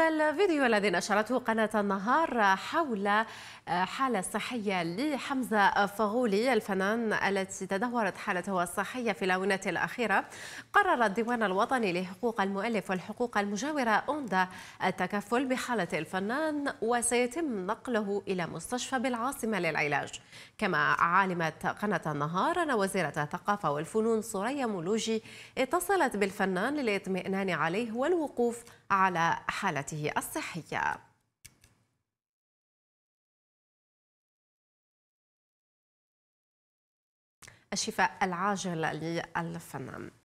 هذا الفيديو الذي نشرته قناة النهار حول آه، حالة صحية لحمزة فغولي الفنان التي تدهورت حالته الصحية في الأونة الأخيرة قرر الديوان الوطني لحقوق المؤلف والحقوق المجاورة أوندا التكفل بحالة الفنان وسيتم نقله إلى مستشفى بالعاصمة للعلاج كما علمت قناة النهار أن وزيرة الثقافة والفنون صريا مولوجي اتصلت بالفنان للاطمئنان عليه والوقوف على حالته حالته الصحية الشفاء العاجل للفنان